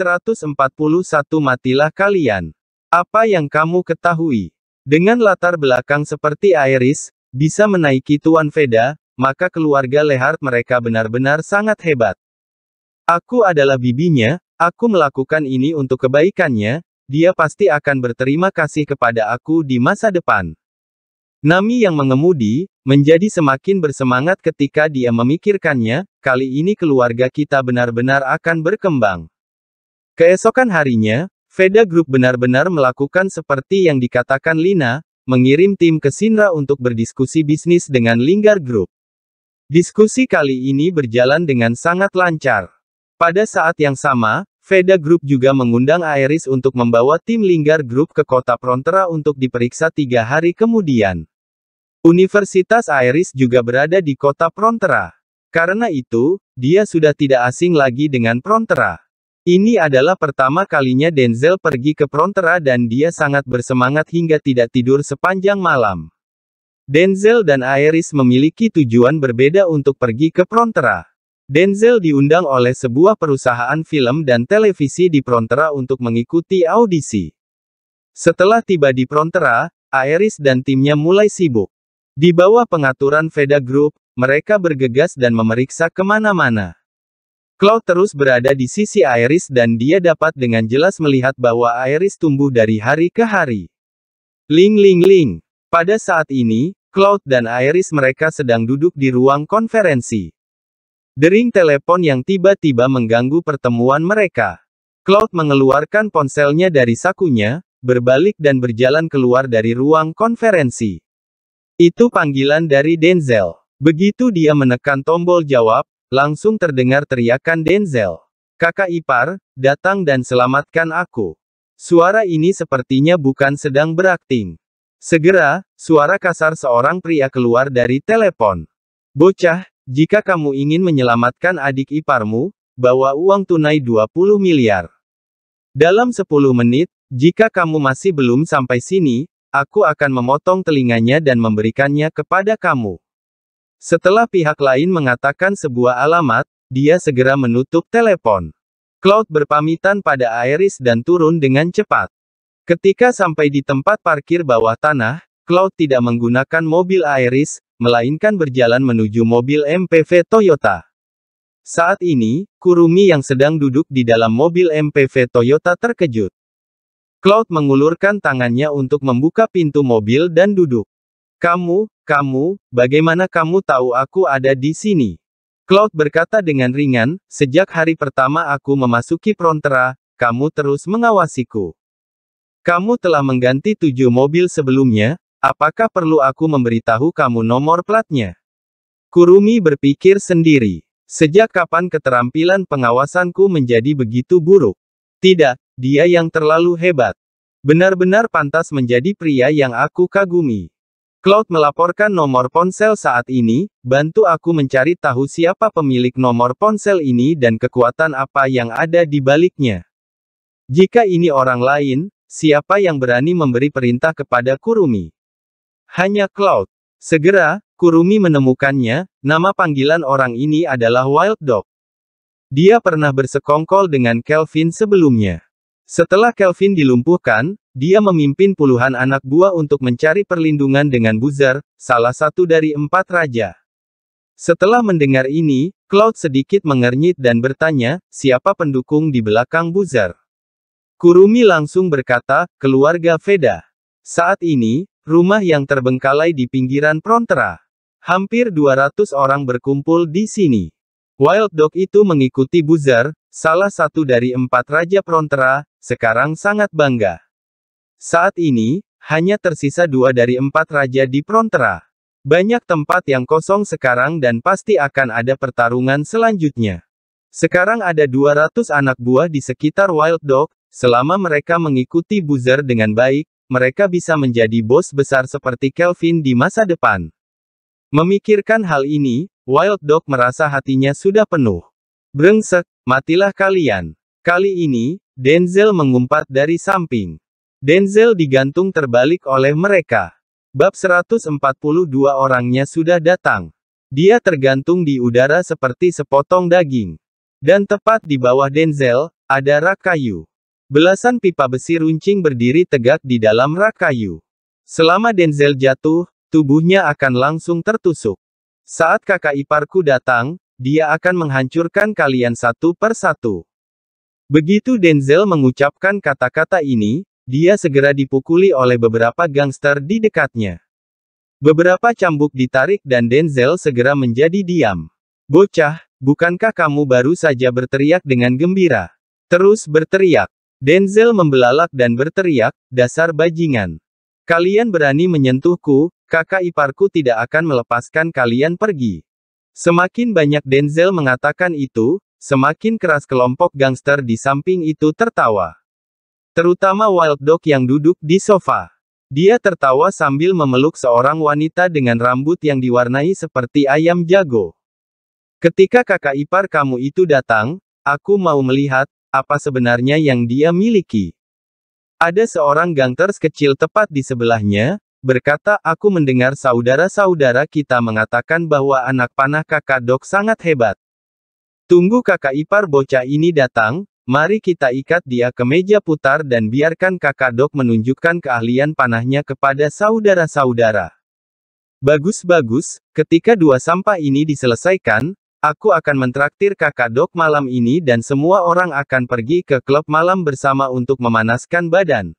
141 Matilah kalian. Apa yang kamu ketahui? Dengan latar belakang seperti Iris, bisa menaiki Tuan Veda, maka keluarga Lehart mereka benar-benar sangat hebat. Aku adalah bibinya, aku melakukan ini untuk kebaikannya, dia pasti akan berterima kasih kepada aku di masa depan. Nami yang mengemudi, menjadi semakin bersemangat ketika dia memikirkannya, kali ini keluarga kita benar-benar akan berkembang. Keesokan harinya, Veda Group benar-benar melakukan seperti yang dikatakan Lina, mengirim tim ke Sinra untuk berdiskusi bisnis dengan Linggar Group. Diskusi kali ini berjalan dengan sangat lancar. Pada saat yang sama, Veda Group juga mengundang Aeris untuk membawa tim Linggar Group ke kota Prontera untuk diperiksa tiga hari kemudian. Universitas Aeris juga berada di kota Prontera. Karena itu, dia sudah tidak asing lagi dengan Prontera. Ini adalah pertama kalinya Denzel pergi ke Prontera dan dia sangat bersemangat hingga tidak tidur sepanjang malam. Denzel dan Iris memiliki tujuan berbeda untuk pergi ke Prontera. Denzel diundang oleh sebuah perusahaan film dan televisi di Prontera untuk mengikuti audisi. Setelah tiba di Prontera, Iris dan timnya mulai sibuk. Di bawah pengaturan Veda Group, mereka bergegas dan memeriksa kemana-mana. Cloud terus berada di sisi Iris dan dia dapat dengan jelas melihat bahwa Iris tumbuh dari hari ke hari. Ling ling ling. Pada saat ini, Cloud dan Iris mereka sedang duduk di ruang konferensi. Dering telepon yang tiba-tiba mengganggu pertemuan mereka. Cloud mengeluarkan ponselnya dari sakunya, berbalik dan berjalan keluar dari ruang konferensi. Itu panggilan dari Denzel. Begitu dia menekan tombol jawab, Langsung terdengar teriakan Denzel. Kakak ipar, datang dan selamatkan aku. Suara ini sepertinya bukan sedang berakting. Segera, suara kasar seorang pria keluar dari telepon. Bocah, jika kamu ingin menyelamatkan adik iparmu, bawa uang tunai 20 miliar. Dalam 10 menit, jika kamu masih belum sampai sini, aku akan memotong telinganya dan memberikannya kepada kamu. Setelah pihak lain mengatakan sebuah alamat, dia segera menutup telepon. Cloud berpamitan pada Iris dan turun dengan cepat. Ketika sampai di tempat parkir bawah tanah, Cloud tidak menggunakan mobil Iris, melainkan berjalan menuju mobil MPV Toyota. Saat ini, Kurumi yang sedang duduk di dalam mobil MPV Toyota terkejut. Cloud mengulurkan tangannya untuk membuka pintu mobil dan duduk. Kamu, kamu, bagaimana kamu tahu aku ada di sini? Cloud berkata dengan ringan, sejak hari pertama aku memasuki Prontera, kamu terus mengawasiku. Kamu telah mengganti tujuh mobil sebelumnya, apakah perlu aku memberitahu kamu nomor platnya? Kurumi berpikir sendiri. Sejak kapan keterampilan pengawasanku menjadi begitu buruk? Tidak, dia yang terlalu hebat. Benar-benar pantas menjadi pria yang aku kagumi. Cloud melaporkan nomor ponsel saat ini, bantu aku mencari tahu siapa pemilik nomor ponsel ini dan kekuatan apa yang ada di baliknya. Jika ini orang lain, siapa yang berani memberi perintah kepada Kurumi? Hanya Cloud. Segera, Kurumi menemukannya, nama panggilan orang ini adalah Wild Dog. Dia pernah bersekongkol dengan Kelvin sebelumnya. Setelah Kelvin dilumpuhkan, dia memimpin puluhan anak buah untuk mencari perlindungan dengan Buzzer, salah satu dari empat raja. Setelah mendengar ini, Cloud sedikit mengernyit dan bertanya, siapa pendukung di belakang Buzzer? Kurumi langsung berkata, keluarga Veda. Saat ini, rumah yang terbengkalai di pinggiran Prontera. Hampir 200 orang berkumpul di sini. Wild Dog itu mengikuti Buzzer, salah satu dari empat Raja Prontera, sekarang sangat bangga. Saat ini, hanya tersisa dua dari empat raja di Prontera. Banyak tempat yang kosong sekarang dan pasti akan ada pertarungan selanjutnya. Sekarang ada 200 anak buah di sekitar Wild Dog, selama mereka mengikuti Buzzer dengan baik, mereka bisa menjadi bos besar seperti Kelvin di masa depan. Memikirkan hal ini, Wild Dog merasa hatinya sudah penuh. Brengsek, matilah kalian. Kali ini, Denzel mengumpat dari samping. Denzel digantung terbalik oleh mereka. Bab 142 orangnya sudah datang. Dia tergantung di udara seperti sepotong daging. Dan tepat di bawah Denzel, ada rak kayu. Belasan pipa besi runcing berdiri tegak di dalam rak kayu. Selama Denzel jatuh, tubuhnya akan langsung tertusuk. Saat kakak iparku datang, dia akan menghancurkan kalian satu per satu. Begitu Denzel mengucapkan kata-kata ini, dia segera dipukuli oleh beberapa gangster di dekatnya. Beberapa cambuk ditarik dan Denzel segera menjadi diam. Bocah, bukankah kamu baru saja berteriak dengan gembira? Terus berteriak. Denzel membelalak dan berteriak, dasar bajingan. Kalian berani menyentuhku, kakak iparku tidak akan melepaskan kalian pergi. Semakin banyak Denzel mengatakan itu, semakin keras kelompok gangster di samping itu tertawa. Terutama Wild Dog yang duduk di sofa. Dia tertawa sambil memeluk seorang wanita dengan rambut yang diwarnai seperti ayam jago. Ketika kakak ipar kamu itu datang, aku mau melihat apa sebenarnya yang dia miliki. Ada seorang gangsters kecil tepat di sebelahnya, Berkata aku mendengar saudara-saudara kita mengatakan bahwa anak panah kakak dok sangat hebat. Tunggu kakak ipar bocah ini datang, mari kita ikat dia ke meja putar dan biarkan kakak dok menunjukkan keahlian panahnya kepada saudara-saudara. Bagus-bagus, ketika dua sampah ini diselesaikan, aku akan mentraktir kakak dok malam ini dan semua orang akan pergi ke klub malam bersama untuk memanaskan badan.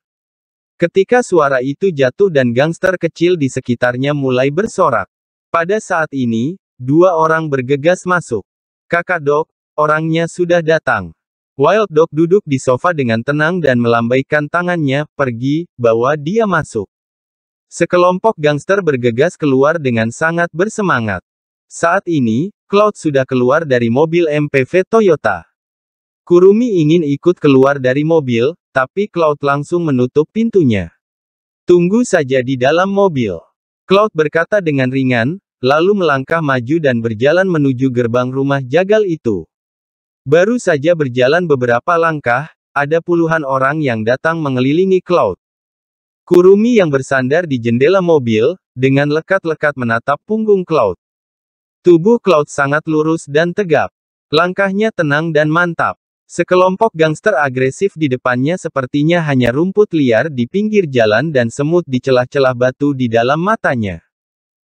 Ketika suara itu jatuh dan gangster kecil di sekitarnya mulai bersorak. Pada saat ini, dua orang bergegas masuk. Kakak Dok, orangnya sudah datang. Wild Dog duduk di sofa dengan tenang dan melambaikan tangannya, pergi, bawa dia masuk. Sekelompok gangster bergegas keluar dengan sangat bersemangat. Saat ini, Cloud sudah keluar dari mobil MPV Toyota. Kurumi ingin ikut keluar dari mobil, tapi Cloud langsung menutup pintunya. Tunggu saja di dalam mobil. Cloud berkata dengan ringan, lalu melangkah maju dan berjalan menuju gerbang rumah jagal itu. Baru saja berjalan beberapa langkah, ada puluhan orang yang datang mengelilingi Cloud. Kurumi yang bersandar di jendela mobil, dengan lekat-lekat menatap punggung Cloud. Tubuh Cloud sangat lurus dan tegap. Langkahnya tenang dan mantap. Sekelompok gangster agresif di depannya sepertinya hanya rumput liar di pinggir jalan dan semut di celah-celah batu di dalam matanya.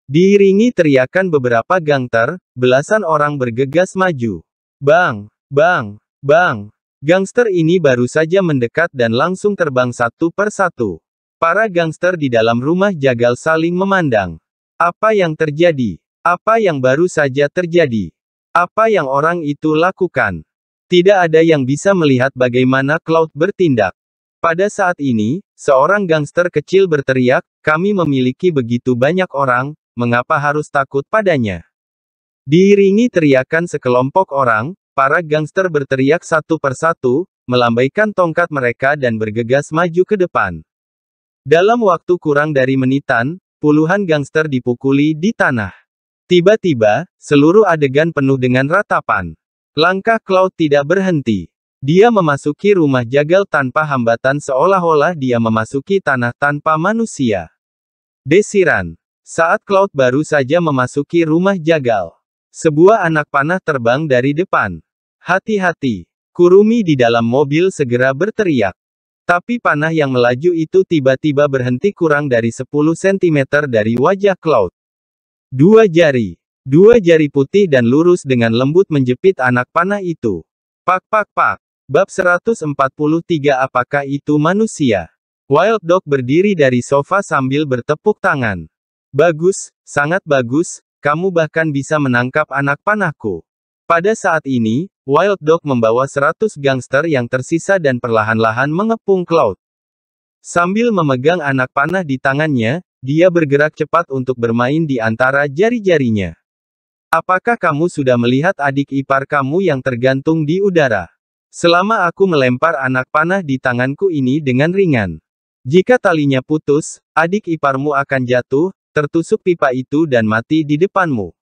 Diiringi teriakan beberapa gangster, belasan orang bergegas maju. Bang! Bang! Bang! Gangster ini baru saja mendekat dan langsung terbang satu per satu. Para gangster di dalam rumah jagal saling memandang. Apa yang terjadi? Apa yang baru saja terjadi? Apa yang orang itu lakukan? Tidak ada yang bisa melihat bagaimana Cloud bertindak. Pada saat ini, seorang gangster kecil berteriak, kami memiliki begitu banyak orang, mengapa harus takut padanya? Diiringi teriakan sekelompok orang, para gangster berteriak satu persatu, melambaikan tongkat mereka dan bergegas maju ke depan. Dalam waktu kurang dari menitan, puluhan gangster dipukuli di tanah. Tiba-tiba, seluruh adegan penuh dengan ratapan. Langkah Cloud tidak berhenti. Dia memasuki rumah jagal tanpa hambatan seolah-olah dia memasuki tanah tanpa manusia. Desiran. Saat Cloud baru saja memasuki rumah jagal. Sebuah anak panah terbang dari depan. Hati-hati. Kurumi di dalam mobil segera berteriak. Tapi panah yang melaju itu tiba-tiba berhenti kurang dari 10 cm dari wajah Cloud. Dua jari. Dua jari putih dan lurus dengan lembut menjepit anak panah itu. Pak pak pak. Bab 143 Apakah itu manusia? Wild Dog berdiri dari sofa sambil bertepuk tangan. Bagus, sangat bagus, kamu bahkan bisa menangkap anak panahku. Pada saat ini, Wild Dog membawa 100 gangster yang tersisa dan perlahan-lahan mengepung Cloud. Sambil memegang anak panah di tangannya, dia bergerak cepat untuk bermain di antara jari-jarinya. Apakah kamu sudah melihat adik ipar kamu yang tergantung di udara? Selama aku melempar anak panah di tanganku ini dengan ringan. Jika talinya putus, adik iparmu akan jatuh, tertusuk pipa itu dan mati di depanmu.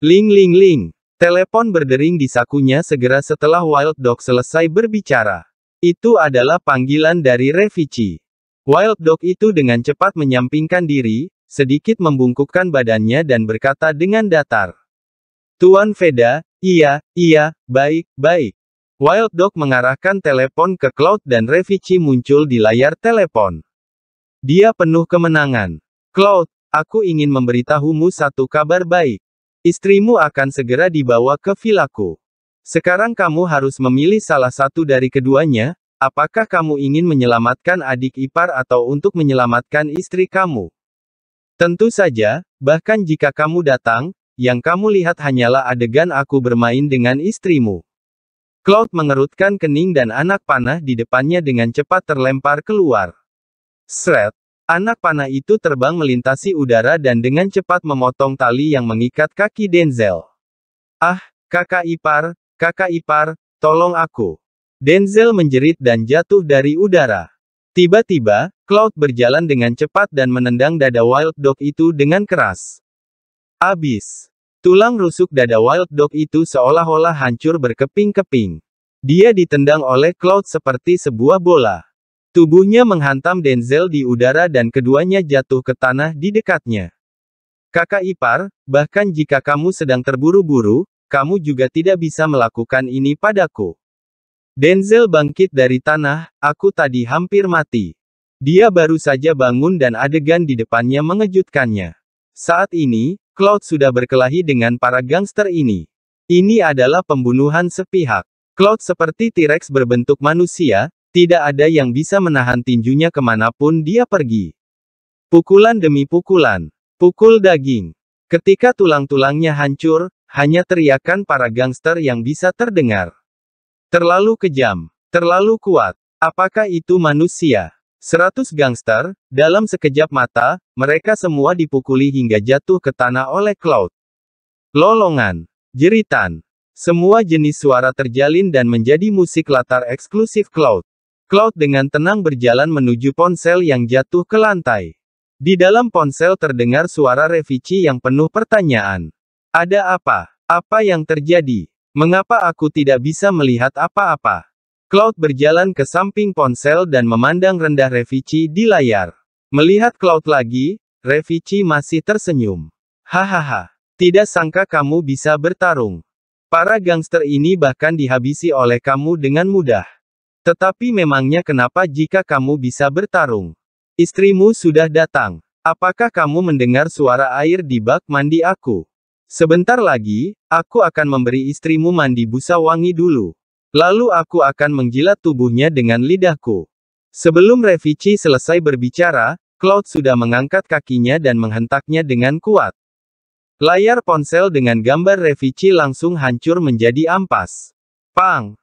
Ling ling ling. Telepon berdering di sakunya segera setelah Wild Dog selesai berbicara. Itu adalah panggilan dari Revici. Wild Dog itu dengan cepat menyampingkan diri, sedikit membungkukkan badannya dan berkata dengan datar. Tuan Veda, iya, iya, baik, baik. Wild Dog mengarahkan telepon ke Cloud dan Revici muncul di layar telepon. Dia penuh kemenangan. Cloud, aku ingin memberitahumu satu kabar baik. Istrimu akan segera dibawa ke vilaku. Sekarang kamu harus memilih salah satu dari keduanya, Apakah kamu ingin menyelamatkan adik ipar atau untuk menyelamatkan istri kamu? Tentu saja, bahkan jika kamu datang, yang kamu lihat hanyalah adegan aku bermain dengan istrimu. Cloud mengerutkan kening dan anak panah di depannya dengan cepat terlempar keluar. Sret, anak panah itu terbang melintasi udara dan dengan cepat memotong tali yang mengikat kaki Denzel. Ah, kakak ipar, kakak ipar, tolong aku. Denzel menjerit dan jatuh dari udara. Tiba-tiba, Cloud berjalan dengan cepat dan menendang dada Wild Dog itu dengan keras. Abis. Tulang rusuk dada wild dog itu seolah-olah hancur berkeping-keping. Dia ditendang oleh Cloud seperti sebuah bola. Tubuhnya menghantam Denzel di udara dan keduanya jatuh ke tanah di dekatnya. Kakak ipar, bahkan jika kamu sedang terburu-buru, kamu juga tidak bisa melakukan ini padaku. Denzel bangkit dari tanah, aku tadi hampir mati. Dia baru saja bangun dan adegan di depannya mengejutkannya. Saat ini, Cloud sudah berkelahi dengan para gangster ini. Ini adalah pembunuhan sepihak. Cloud seperti T-Rex berbentuk manusia, tidak ada yang bisa menahan tinjunya kemanapun dia pergi. Pukulan demi pukulan. Pukul daging. Ketika tulang-tulangnya hancur, hanya teriakan para gangster yang bisa terdengar. Terlalu kejam. Terlalu kuat. Apakah itu manusia? Seratus gangster, dalam sekejap mata, mereka semua dipukuli hingga jatuh ke tanah oleh Cloud. Lolongan, jeritan, semua jenis suara terjalin dan menjadi musik latar eksklusif Cloud. Cloud dengan tenang berjalan menuju ponsel yang jatuh ke lantai. Di dalam ponsel terdengar suara Revici yang penuh pertanyaan. Ada apa? Apa yang terjadi? Mengapa aku tidak bisa melihat apa-apa? Cloud berjalan ke samping ponsel dan memandang rendah Revici di layar. Melihat Cloud lagi, Revici masih tersenyum. Hahaha, tidak sangka kamu bisa bertarung. Para gangster ini bahkan dihabisi oleh kamu dengan mudah. Tetapi memangnya kenapa jika kamu bisa bertarung? Istrimu sudah datang. Apakah kamu mendengar suara air di bak mandi aku? Sebentar lagi, aku akan memberi istrimu mandi busa wangi dulu. Lalu aku akan menjilat tubuhnya dengan lidahku. Sebelum Revici selesai berbicara, Cloud sudah mengangkat kakinya dan menghentaknya dengan kuat. Layar ponsel dengan gambar Revici langsung hancur menjadi ampas. Pang!